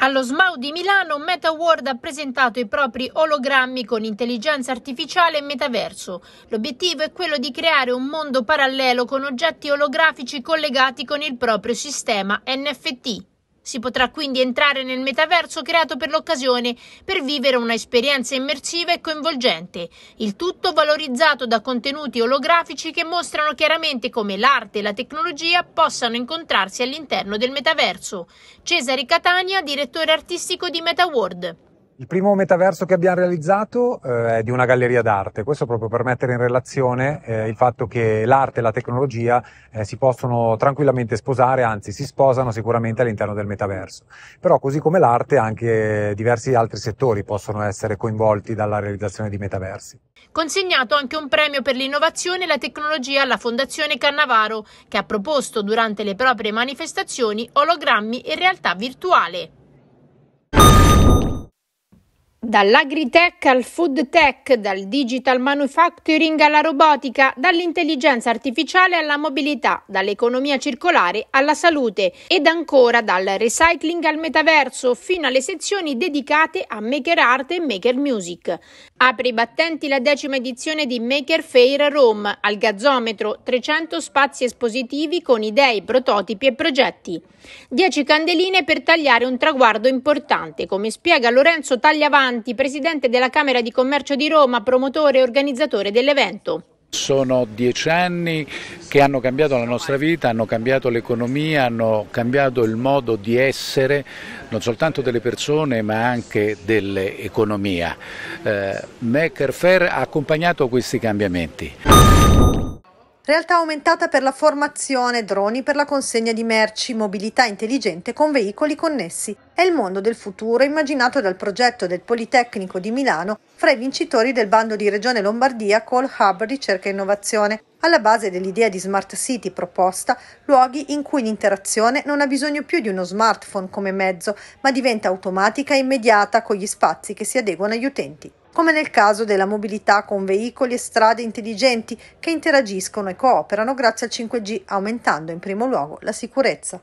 Allo SMAU di Milano Meta World ha presentato i propri ologrammi con intelligenza artificiale e metaverso. L'obiettivo è quello di creare un mondo parallelo con oggetti olografici collegati con il proprio sistema NFT. Si potrà quindi entrare nel metaverso creato per l'occasione per vivere un'esperienza immersiva e coinvolgente, il tutto valorizzato da contenuti olografici che mostrano chiaramente come l'arte e la tecnologia possano incontrarsi all'interno del metaverso. Cesare Catania, direttore artistico di MetaWorld. Il primo metaverso che abbiamo realizzato eh, è di una galleria d'arte, questo proprio per mettere in relazione eh, il fatto che l'arte e la tecnologia eh, si possono tranquillamente sposare, anzi si sposano sicuramente all'interno del metaverso. Però così come l'arte anche diversi altri settori possono essere coinvolti dalla realizzazione di metaversi. Consegnato anche un premio per l'innovazione e la tecnologia alla Fondazione Cannavaro, che ha proposto durante le proprie manifestazioni ologrammi e realtà virtuale. Dall'agritech al food tech, dal digital manufacturing alla robotica, dall'intelligenza artificiale alla mobilità, dall'economia circolare alla salute ed ancora dal recycling al metaverso fino alle sezioni dedicate a maker art e maker music. Apri i battenti la decima edizione di Maker Faire Rome, al gazzometro 300 spazi espositivi con idee, prototipi e progetti. 10 candeline per tagliare un traguardo importante, come spiega Lorenzo Tagliavanti, presidente della Camera di Commercio di Roma, promotore e organizzatore dell'evento. Sono dieci anni che hanno cambiato la nostra vita, hanno cambiato l'economia, hanno cambiato il modo di essere non soltanto delle persone ma anche dell'economia. Eh, Maker Fair ha accompagnato questi cambiamenti. Realtà aumentata per la formazione, droni per la consegna di merci, mobilità intelligente con veicoli connessi. È il mondo del futuro immaginato dal progetto del Politecnico di Milano fra i vincitori del bando di Regione Lombardia Call Hub Ricerca e Innovazione. Alla base dell'idea di Smart City proposta, luoghi in cui l'interazione non ha bisogno più di uno smartphone come mezzo, ma diventa automatica e immediata con gli spazi che si adeguano agli utenti come nel caso della mobilità con veicoli e strade intelligenti che interagiscono e cooperano grazie al 5G, aumentando in primo luogo la sicurezza.